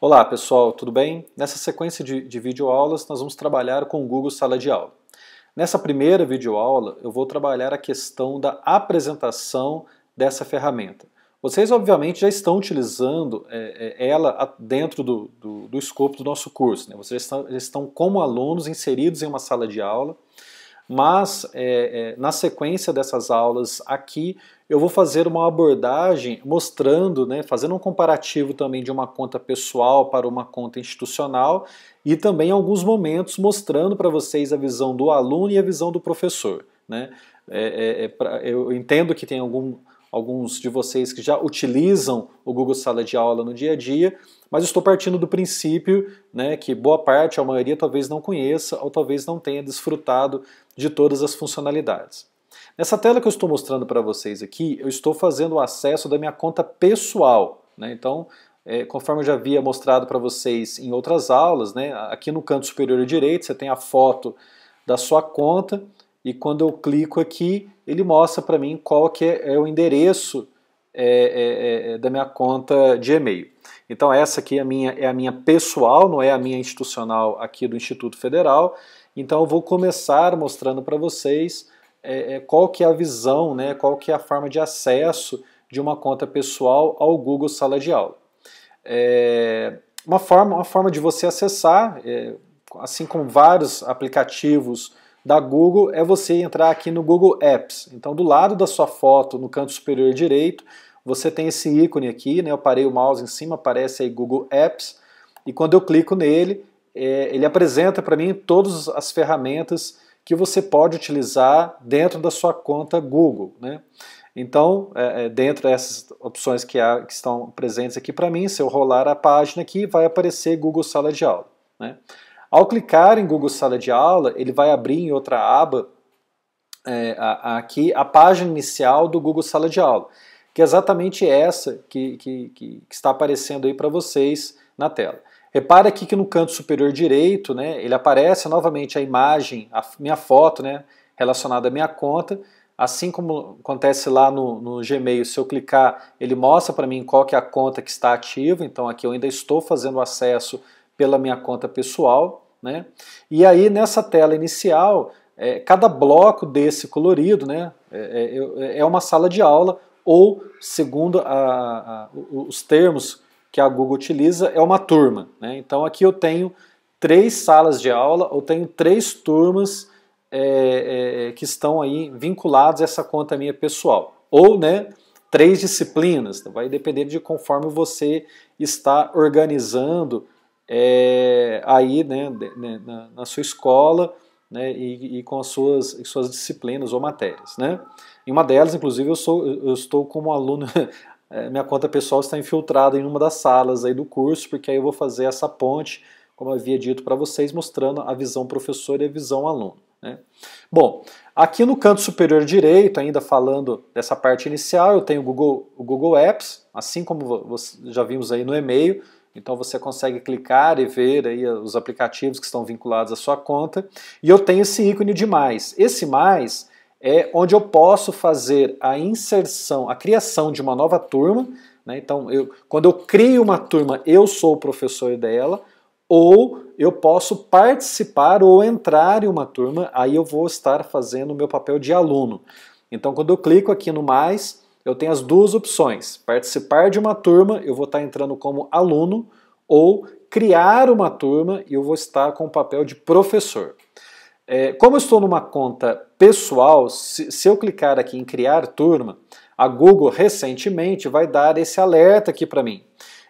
Olá pessoal, tudo bem? Nessa sequência de, de videoaulas nós vamos trabalhar com o Google Sala de Aula. Nessa primeira videoaula eu vou trabalhar a questão da apresentação dessa ferramenta. Vocês obviamente já estão utilizando é, é ela dentro do, do, do, escopo do nosso curso. Né? Vocês já estão, já estão como alunos inseridos em uma sala de aula mas é, é, na sequência dessas aulas aqui eu vou fazer uma abordagem mostrando, né, fazendo um comparativo também de uma conta pessoal para uma conta institucional e também alguns momentos mostrando para vocês a visão do aluno e a visão do professor. Né? É, é, é eu entendo que tem algum, alguns de vocês que já utilizam o Google Sala de Aula no dia a dia, mas estou partindo do princípio né, que boa parte, a maioria talvez não conheça ou talvez não tenha desfrutado de todas as funcionalidades. Nessa tela que eu estou mostrando para vocês aqui, eu estou fazendo o acesso da minha conta pessoal. Né? Então, é, conforme eu já havia mostrado para vocês em outras aulas, né, aqui no canto superior direito você tem a foto da sua conta e quando eu clico aqui, ele mostra para mim qual que é, é o endereço é, é, é, da minha conta de e-mail. Então essa aqui é a, minha, é a minha pessoal, não é a minha institucional aqui do Instituto Federal. Então eu vou começar mostrando para vocês é, qual que é a visão, né, qual que é a forma de acesso de uma conta pessoal ao Google Sala de Aula. uma, forma, uma forma de você acessar, assim como vários aplicativos da Google é você entrar aqui no Google Apps. Então, do lado da sua foto, no canto superior direito, você tem esse ícone aqui, né? Eu parei o mouse em cima, aparece aí Google Apps. E quando eu clico nele, é, ele apresenta para mim todas as ferramentas que você pode utilizar dentro da sua conta Google, né? Então, é, é dentro dessas opções que, há, que estão presentes aqui para mim, se eu rolar a página aqui, vai aparecer Google Sala de Aula, né? Ao clicar em Google Sala de Aula, ele vai abrir em outra aba é, a, a, aqui a página inicial do Google Sala de Aula, que é exatamente essa que, que, que, que está aparecendo aí para vocês na tela. Repare aqui que no canto superior direito, né, ele aparece novamente a imagem, a minha foto, né, relacionada à minha conta. Assim como acontece lá no, no Gmail, se eu clicar, ele mostra para mim qual que é a conta que está ativa. Então aqui eu ainda estou fazendo acesso pela minha conta pessoal. Né? E aí nessa tela inicial, é, cada bloco desse colorido né, é, é, é uma sala de aula ou, segundo a, a, os termos que a Google utiliza, é uma turma. Né? Então aqui eu tenho três salas de aula ou tenho três turmas é, é, que estão aí vinculadas a essa conta minha pessoal. Ou, né, três disciplinas, vai depender de conforme você está organizando é, aí né, né, na, na, sua escola né, e, e, com as suas, suas disciplinas ou matérias. Né? Em uma delas, inclusive, eu, sou, eu estou como aluno, é, minha conta pessoal está infiltrada em uma das salas aí do curso, porque aí eu vou fazer essa ponte, como eu havia dito para vocês, mostrando a visão professor e a visão aluno. Né? Bom, aqui no canto superior direito, ainda falando dessa parte inicial, eu tenho o Google, o Google Apps, assim como já vimos aí no e-mail, então você consegue clicar e ver aí os aplicativos que estão vinculados à sua conta. E eu tenho esse ícone de mais. Esse mais é onde eu posso fazer a inserção, a criação de uma nova turma. Né? Então, eu, quando eu crio uma turma, eu sou o professor dela, ou eu posso participar ou entrar em uma turma, aí eu vou estar fazendo o meu papel de aluno. Então, quando eu clico aqui no mais, eu tenho as duas opções: participar de uma turma, eu vou estar entrando como aluno, ou criar uma turma e eu vou estar com o papel de professor. É, como eu estou numa conta pessoal, se, se eu clicar aqui em criar turma, a Google recentemente vai dar esse alerta aqui para mim,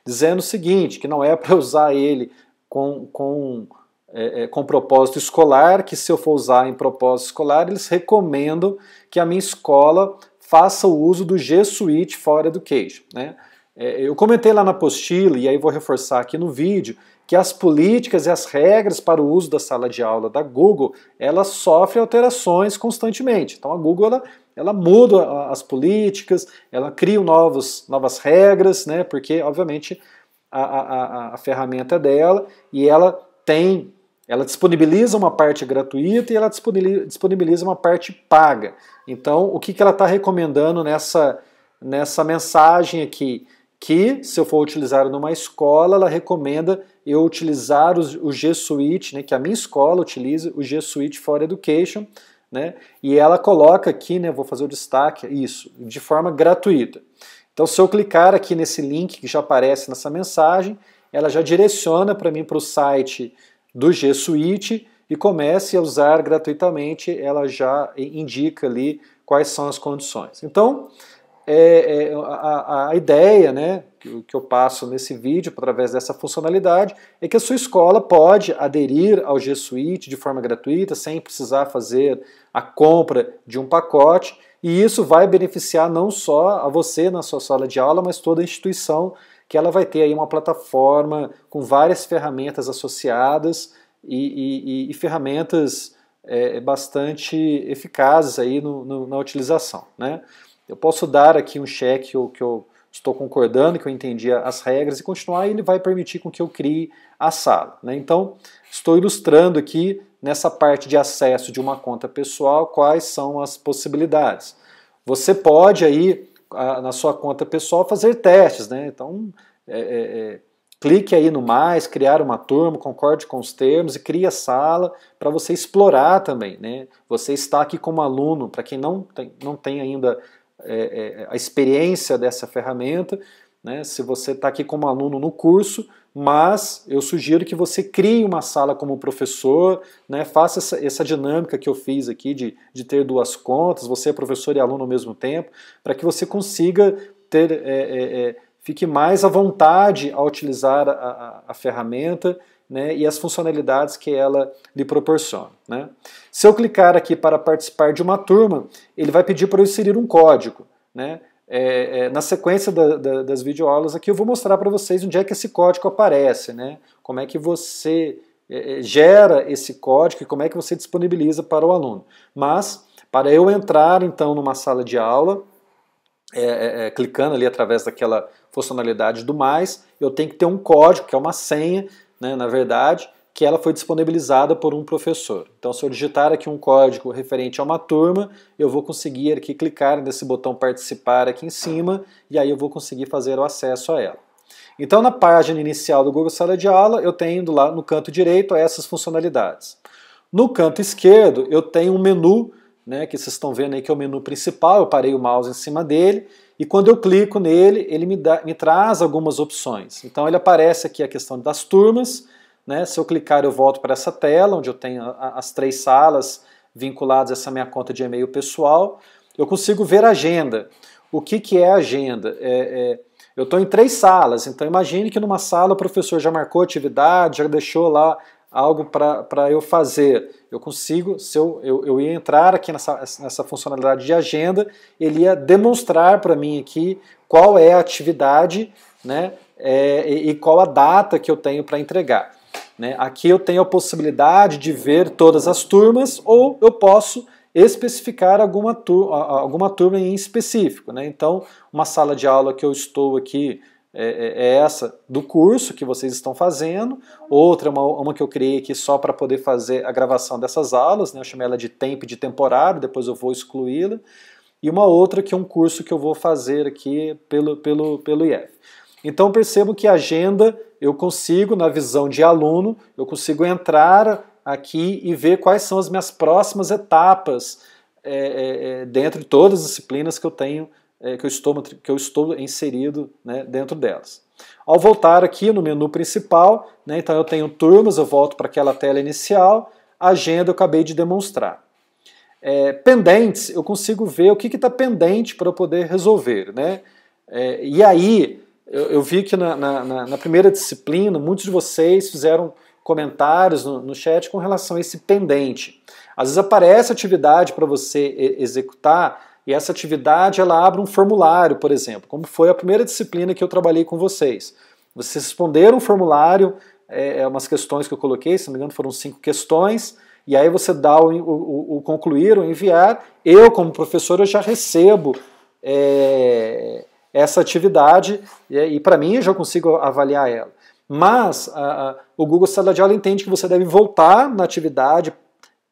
dizendo o seguinte: que não é para usar ele com, com é, é, com propósito escolar, que se eu for usar em propósito escolar, eles recomendam que a minha escola faça o uso do G Suite for Education. Né? É, eu comentei lá na apostila, e aí vou reforçar aqui no vídeo, que as políticas e as regras para o uso da sala de aula da Google, elas sofrem alterações constantemente. Então a Google, ela, ela muda as políticas, ela cria novos, novas regras, né? porque obviamente a, a, a, a ferramenta é dela e ela tem ela disponibiliza uma parte gratuita e ela disponibiliza uma parte paga. Então, o que, que ela está recomendando nessa, nessa mensagem aqui? Que, se eu for utilizar numa escola, ela recomenda eu utilizar o G Suite, né, que a minha escola utiliza, o G Suite for Education, né, e ela coloca aqui, né, vou fazer o destaque, isso, de forma gratuita. Então, se eu clicar aqui nesse link que já aparece nessa mensagem, ela já direciona para mim para o site do G Suite e comece a usar gratuitamente, ela já indica ali quais são as condições. Então, é, é, a, a, ideia né, que, que eu passo nesse vídeo, através dessa funcionalidade, é que a sua escola pode aderir ao G Suite de forma gratuita, sem precisar fazer a compra de um pacote, e isso vai beneficiar não só a você na sua sala de aula, mas toda a instituição que ela vai ter aí uma plataforma com várias ferramentas associadas e, e, e ferramentas é, bastante eficazes aí no, no, na utilização. Né? Eu posso dar aqui um cheque que eu estou concordando, que eu entendi as regras e continuar, e ele vai permitir com que eu crie a sala. Né? Então, estou ilustrando aqui nessa parte de acesso de uma conta pessoal quais são as possibilidades. Você pode aí na sua conta pessoal fazer testes, né? Então, é, é, é, clique aí no mais, criar uma turma, concorde com os termos e crie a sala para você explorar também, né? Você está aqui como aluno, para quem não tem, não tem ainda é, é a experiência dessa ferramenta, né, se você está aqui como aluno no curso, mas eu sugiro que você crie uma sala como professor, né, faça essa, essa, dinâmica que eu fiz aqui de, de ter duas contas, você é professor e aluno ao mesmo tempo, para que você consiga ter, é, é, é, fique mais à vontade a utilizar a, a, a ferramenta né, e as funcionalidades que ela lhe proporciona. Né. Se eu clicar aqui para participar de uma turma, ele vai pedir para eu inserir um código. Né? é, é, na sequência da, da, das videoaulas aqui eu vou mostrar para vocês onde é que esse código aparece, né? Como é que você é, é, gera esse código e como é que você disponibiliza para o aluno. Mas para eu entrar então numa sala de aula, é, é, clicando ali através daquela funcionalidade do mais, eu tenho que ter um código que é uma senha, né, na verdade, que ela foi disponibilizada por um professor. Então, se eu digitar aqui um código referente a uma turma, eu vou conseguir aqui clicar nesse botão participar aqui em cima e aí eu vou conseguir fazer o acesso a ela. Então, na página inicial do Google Sala de Aula, eu tenho lá no canto direito essas funcionalidades. No canto esquerdo, eu tenho um menu, né, que vocês estão vendo aí que é o menu principal, eu parei o mouse em cima dele, e quando eu clico nele, ele me, dá, me traz algumas opções. Então, ele aparece aqui a questão das turmas, né? Se eu clicar, eu volto para essa tela, onde eu tenho as três salas vinculadas a essa minha conta de e-mail pessoal. Eu consigo ver a agenda. O que, que é a agenda? É, é, eu estou em três salas, então imagine que numa sala o professor já marcou atividade, já deixou lá algo para eu fazer. Eu consigo, se eu, eu, eu ia entrar aqui nessa, nessa funcionalidade de agenda, ele ia demonstrar para mim aqui qual é a atividade né, é, e, e qual a data que eu tenho para entregar. Né? Aqui eu tenho a possibilidade de ver todas as turmas ou eu posso especificar alguma, tur alguma turma em específico. Né? Então, uma sala de aula que eu estou aqui é, é, é essa do curso que vocês estão fazendo, outra é uma, uma que eu criei aqui só para poder fazer a gravação dessas aulas, né? eu chamei ela de tempo de temporário, depois eu vou excluí-la, e uma outra que é um curso que eu vou fazer aqui pelo, pelo, pelo IEF. Então percebo que agenda eu consigo, na visão de aluno, eu consigo entrar aqui e ver quais são as minhas próximas etapas é, é, dentro de todas as disciplinas que eu tenho, é, que, eu estou, que eu estou inserido né, dentro delas. Ao voltar aqui no menu principal, né, então eu tenho turmas, eu volto para aquela tela inicial, agenda eu acabei de demonstrar. É, pendentes, eu consigo ver o que está pendente para eu poder resolver. Né? É, e aí, eu, eu vi que na, na, na, primeira disciplina, muitos de vocês fizeram comentários no, no chat com relação a esse pendente. Às vezes aparece atividade para você executar e essa atividade ela abre um formulário, por exemplo, como foi a primeira disciplina que eu trabalhei com vocês. Vocês responderam um formulário, é, é umas questões que eu coloquei, se não me engano foram cinco questões, e aí você dá o, o, o concluir, o enviar. Eu, como professor, eu já recebo é, essa atividade e, e para mim eu já consigo avaliar ela. Mas a, a, o Google Sala de Aula entende que você deve voltar na atividade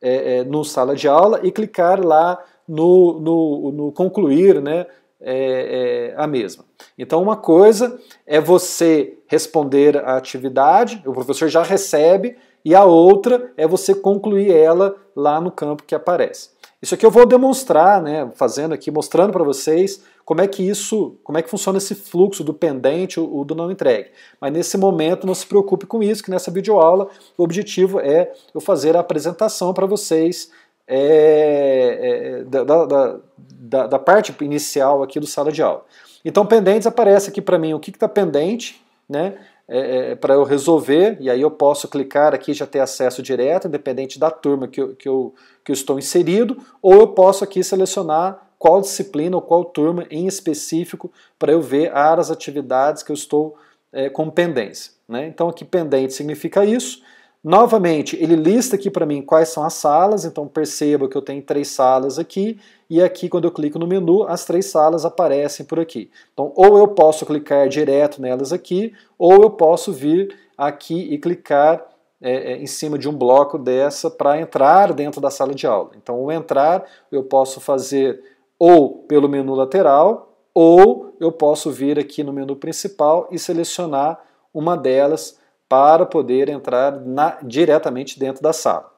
é, é, no Sala de Aula e clicar lá no, no, no concluir, né? É, é a mesma. Então, uma coisa é você responder a atividade, o professor já recebe, e a outra é você concluir ela lá no campo que aparece. Isso aqui eu vou demonstrar, né, fazendo aqui, mostrando para vocês como é que isso, como é que funciona esse fluxo do pendente ou do não entregue. Mas nesse momento não se preocupe com isso, que nessa videoaula o objetivo é eu fazer a apresentação para vocês é, é, da, da, da, da, parte inicial aqui do sala de aula. Então pendentes aparece aqui para mim o que está pendente, né? é, é para eu resolver, e aí eu posso clicar aqui e já ter acesso direto, independente da turma que eu, que, eu, que eu estou inserido, ou eu posso aqui selecionar qual disciplina ou qual turma em específico para eu ver as atividades que eu estou é, com pendência. Né? Então aqui pendente significa isso. Novamente, ele lista aqui para mim quais são as salas, então perceba que eu tenho três salas aqui, e aqui quando eu clico no menu, as três salas aparecem por aqui. Então, ou eu posso clicar direto nelas aqui, ou eu posso vir aqui e clicar é, é, em cima de um bloco dessa para entrar dentro da sala de aula. Então, o entrar eu posso fazer ou pelo menu lateral, ou eu posso vir aqui no menu principal e selecionar uma delas para poder entrar na, diretamente dentro da sala.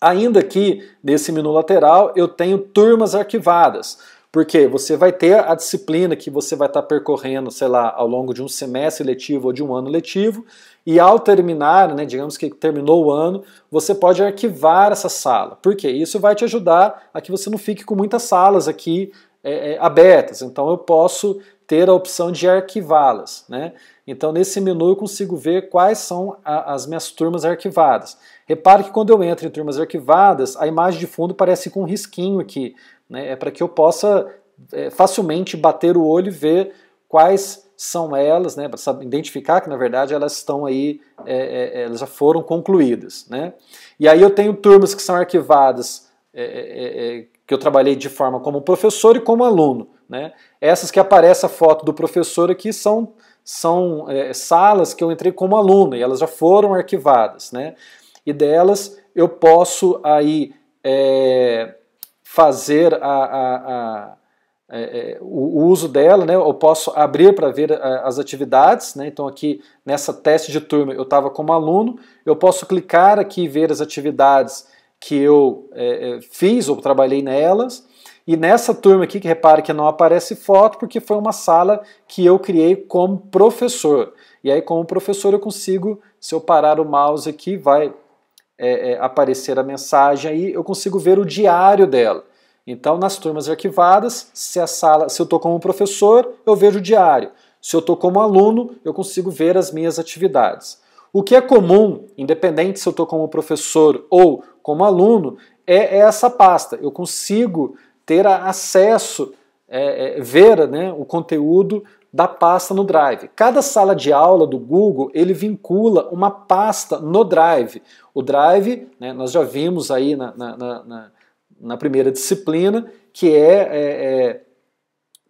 Ainda aqui nesse menu lateral eu tenho turmas arquivadas, porque você vai ter a disciplina que você vai estar tá percorrendo, sei lá, ao longo de um semestre letivo ou de um ano letivo, e ao terminar, né, digamos que terminou o ano, você pode arquivar essa sala. Por quê? Isso vai te ajudar a que você não fique com muitas salas aqui é, é, abertas. Então eu posso ter a opção de arquivá-las. Né? Então nesse menu eu consigo ver quais são a, as minhas turmas arquivadas. Repare que quando eu entro em turmas arquivadas, a imagem de fundo parece com um risquinho aqui. Né? É para que eu possa é, facilmente bater o olho e ver quais são elas, né, para identificar que na verdade elas estão aí, é, é, é, elas já foram concluídas. Né? E aí eu tenho turmas que são arquivadas, é, é, é, que eu trabalhei de forma como professor e como aluno. Né? Essas que aparece a foto do professor aqui são, são salas que eu entrei como aluno e elas já foram arquivadas. Né? e delas eu posso aí é, fazer a, a, a é, é o, uso dela, né? Eu posso abrir para ver é, as atividades, né? Então aqui nessa teste de turma eu estava como aluno, eu posso clicar aqui e ver as atividades que eu é, é, fiz ou trabalhei nelas. E nessa turma aqui, que repare que não aparece foto, porque foi uma sala que eu criei como professor. E aí, como professor, eu consigo, se eu parar o mouse aqui, vai é, é, aparecer a mensagem aí, eu consigo ver o diário dela. Então, nas turmas arquivadas, se a sala, se eu estou como professor, eu vejo o diário. Se eu estou como aluno, eu consigo ver as minhas atividades. O que é comum, independente se eu estou como professor ou como aluno, é, é essa pasta. Eu consigo ter acesso, é, é, ver né, o conteúdo da pasta no Drive. Cada sala de aula do Google ele vincula uma pasta no Drive. O Drive, né, nós já vimos aí na, na, na, na primeira disciplina, que é, é, é,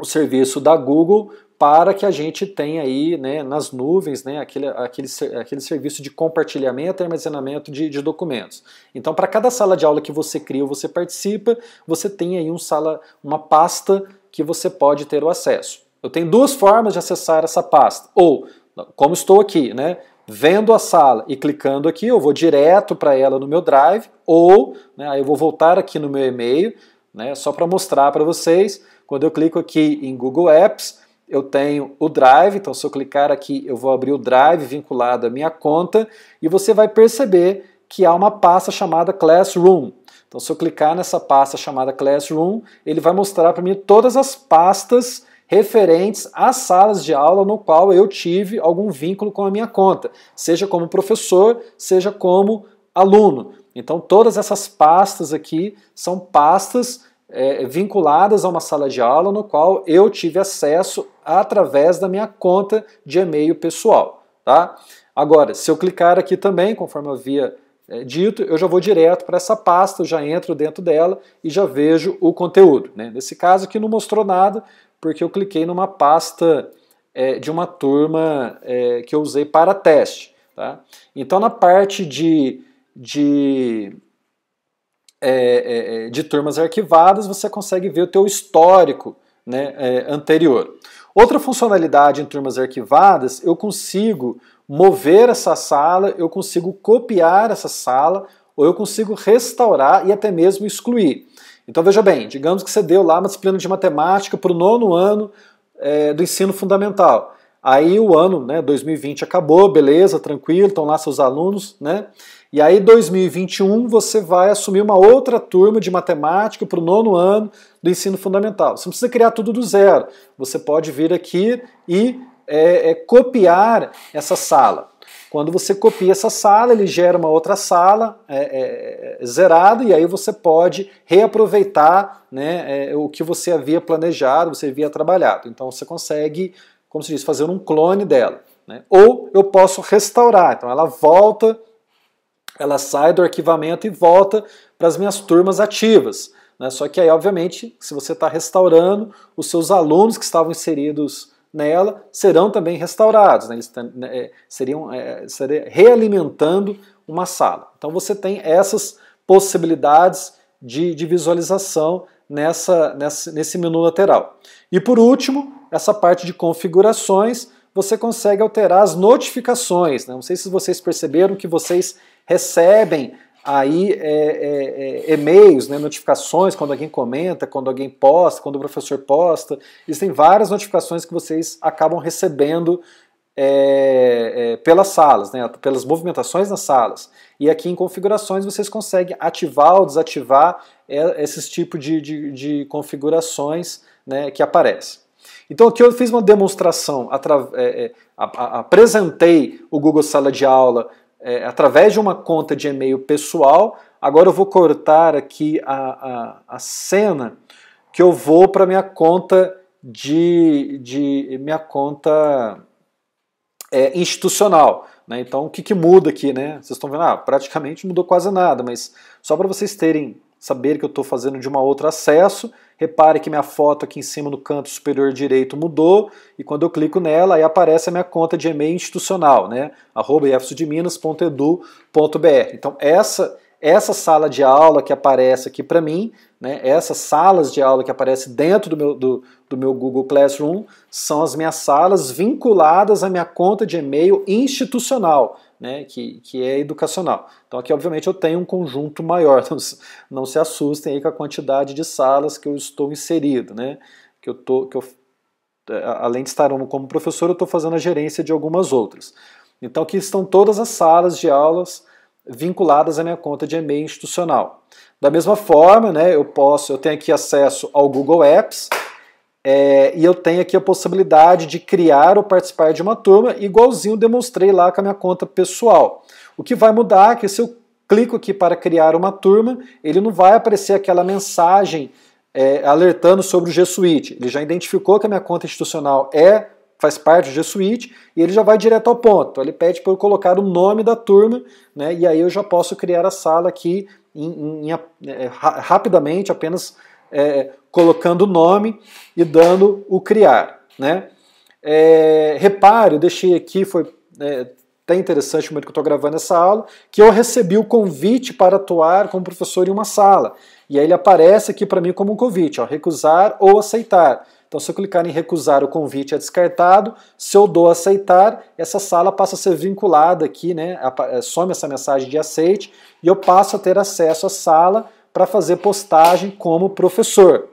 o serviço da Google para que a gente tenha aí né, nas nuvens né, aquele, aquele, aquele serviço de compartilhamento e armazenamento de, de documentos. Então, para cada sala de aula que você cria ou você participa, você tem aí um sala, uma pasta que você pode ter o acesso. Eu tenho duas formas de acessar essa pasta. Ou, como estou aqui, né? Vendo a sala e clicando aqui, eu vou direto para ela no meu Drive, ou né, aí eu vou voltar aqui no meu e-mail, né, só para mostrar para vocês. Quando eu clico aqui em Google Apps, eu tenho o Drive, então se eu clicar aqui, eu vou abrir o Drive vinculado à minha conta e você vai perceber que há uma pasta chamada Classroom. Então se eu clicar nessa pasta chamada Classroom, ele vai mostrar para mim todas as pastas referentes às salas de aula no qual eu tive algum vínculo com a minha conta, seja como professor, seja como aluno. Então, todas essas pastas aqui são pastas é, vinculadas a uma sala de aula no qual eu tive acesso através da minha conta de e-mail pessoal. Tá? Agora, se eu clicar aqui também, conforme havia é, dito, eu já vou direto para essa pasta, eu já entro dentro dela e já vejo o conteúdo. Né? Nesse caso aqui não mostrou nada, porque eu cliquei numa pasta é, de uma turma é, que eu usei para teste. Tá? Então, na parte de, de, é, é, é de turmas arquivadas, você consegue ver o teu histórico né, é, anterior. Outra funcionalidade em turmas arquivadas, eu consigo mover essa sala, eu consigo copiar essa sala, ou eu consigo restaurar e até mesmo excluir. Então veja bem, digamos que você deu lá uma disciplina de matemática para o nono ano é, do ensino fundamental. Aí o ano, né, 2020 acabou, beleza, tranquilo, estão lá seus alunos, né? E aí 2021 você vai assumir uma outra turma de matemática para o nono ano do ensino fundamental. Você não precisa criar tudo do zero. Você pode vir aqui e é, é, copiar essa sala. Quando você copia essa sala, ele gera uma outra sala é, é, é, zerada e aí você pode reaproveitar né, é, o que você havia planejado, você havia trabalhado. Então você consegue, como se diz, fazer um clone dela. Né? Ou eu posso restaurar, então ela volta, ela sai do arquivamento e volta para as minhas turmas ativas. Né? Só que aí, obviamente, se você está restaurando, os seus alunos que estavam inseridos nela serão também restaurados, né? eles né, é, seriam é, realimentando uma sala. Então você tem essas possibilidades de, de visualização nessa, nessa, nesse menu lateral. E por último, essa parte de configurações, você consegue alterar as notificações. Né? Não sei se vocês perceberam que vocês recebem aí é, é, é, e-mails, né, notificações quando alguém comenta, quando alguém posta, quando o professor posta. Existem várias notificações que vocês acabam recebendo é, é, pelas salas, né, pelas movimentações nas salas. E aqui em configurações vocês conseguem ativar ou desativar é, esses tipos de, de, de configurações né, que aparecem. Então aqui eu fiz uma demonstração, apresentei o Google Sala de Aula é, através de uma conta de e-mail pessoal. Agora eu vou cortar aqui a, a, a cena que eu vou para minha conta de, de minha conta é, institucional. Né? Então, o que, que muda aqui? Né? Vocês estão vendo? Ah, praticamente mudou quase nada, mas só para vocês terem saber que eu estou fazendo de uma outra acesso. Repare que minha foto aqui em cima no canto superior direito mudou e quando eu clico nela aí aparece a minha conta de e-mail institucional, né? ifsudminas.edu.br. Então essa essa sala de aula que aparece aqui para mim, né, essas salas de aula que aparecem dentro do meu, do, do meu Google Classroom, são as minhas salas vinculadas à minha conta de e-mail institucional né, que, que é educacional. Então aqui, obviamente, eu tenho um conjunto maior, não, não se assustem aí com a quantidade de salas que eu estou inserido, né, que eu tô, que eu, é, além de estar como professor, eu estou fazendo a gerência de algumas outras. Então aqui estão todas as salas de aulas vinculadas à minha conta de e-mail institucional. Da mesma forma, né, eu posso, eu tenho aqui acesso ao Google Apps, é, e eu tenho aqui a possibilidade de criar ou participar de uma turma, igualzinho demonstrei lá com a minha conta pessoal. O que vai mudar é que se eu clico aqui para criar uma turma, ele não vai aparecer aquela mensagem é, alertando sobre o G Suite. Ele já identificou que a minha conta institucional é faz parte do G Suite e ele já vai direto ao ponto. ele pede para eu colocar o nome da turma, né, e aí eu já posso criar a sala aqui em, em, em, é, rapidamente, apenas é, colocando o nome e dando o criar. Né? É, repare, eu deixei aqui, foi é, até interessante o momento que eu estou gravando essa aula, que eu recebi o convite para atuar como professor em uma sala. E aí ele aparece aqui para mim como um convite, ó, recusar ou aceitar. Então, se eu clicar em recusar, o convite é descartado. Se eu dou aceitar, essa sala passa a ser vinculada aqui, né? É, some essa mensagem de aceite e eu passo a ter acesso à sala para fazer postagem como professor.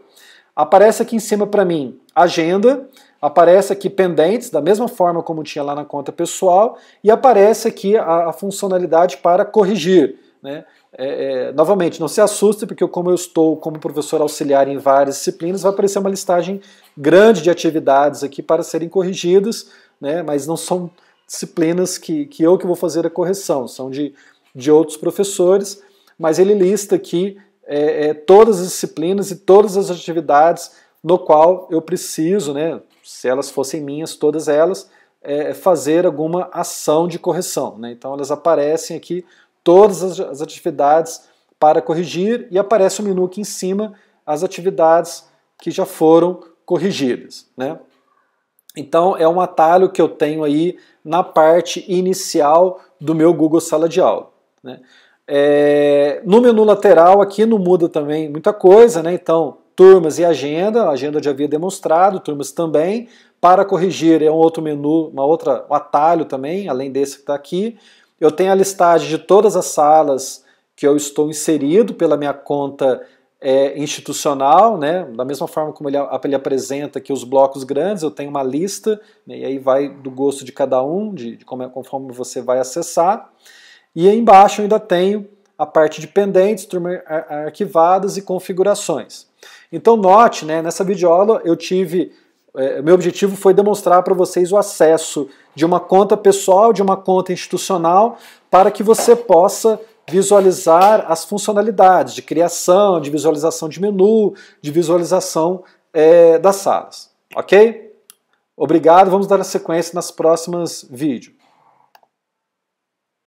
Aparece aqui em cima para mim agenda, aparece aqui pendentes, da mesma forma como tinha lá na conta pessoal, e aparece aqui a, a funcionalidade para corrigir. Né? É, é, novamente, não se assuste, porque como eu estou como professor auxiliar em várias disciplinas, vai aparecer uma listagem grande de atividades aqui para serem corrigidas, né? mas não são disciplinas que, que eu que vou fazer a correção, são de, de outros professores, mas ele lista aqui é, é, todas as disciplinas e todas as atividades no qual eu preciso, né, se elas fossem minhas, todas elas, é, fazer alguma ação de correção. Né? Então elas aparecem aqui, todas as, as atividades para corrigir, e aparece o um menu aqui em cima, as atividades que já foram corrigidas. Né? Então é um atalho que eu tenho aí na parte inicial do meu Google Sala de Aula. Né? É, no menu lateral aqui não muda também muita coisa, né? Então, turmas e agenda, a agenda já havia demonstrado, turmas também. Para corrigir é um outro menu, uma outra, um atalho também, além desse que está aqui. Eu tenho a listagem de todas as salas que eu estou inserido pela minha conta é, institucional, né? da mesma forma como ele, ele, apresenta aqui os blocos grandes, eu tenho uma lista, né? e aí vai do gosto de cada um, de, de como é, conforme você vai acessar. E embaixo ainda tenho a parte de pendentes, turmas arquivadas e configurações. Então note, né, nessa videoaula eu tive, é, meu objetivo foi demonstrar para vocês o acesso de uma conta pessoal, de uma conta institucional, para que você possa visualizar as funcionalidades de criação, de visualização de menu, de visualização é, das salas. Ok? Obrigado, vamos dar a sequência nas próximas vídeos.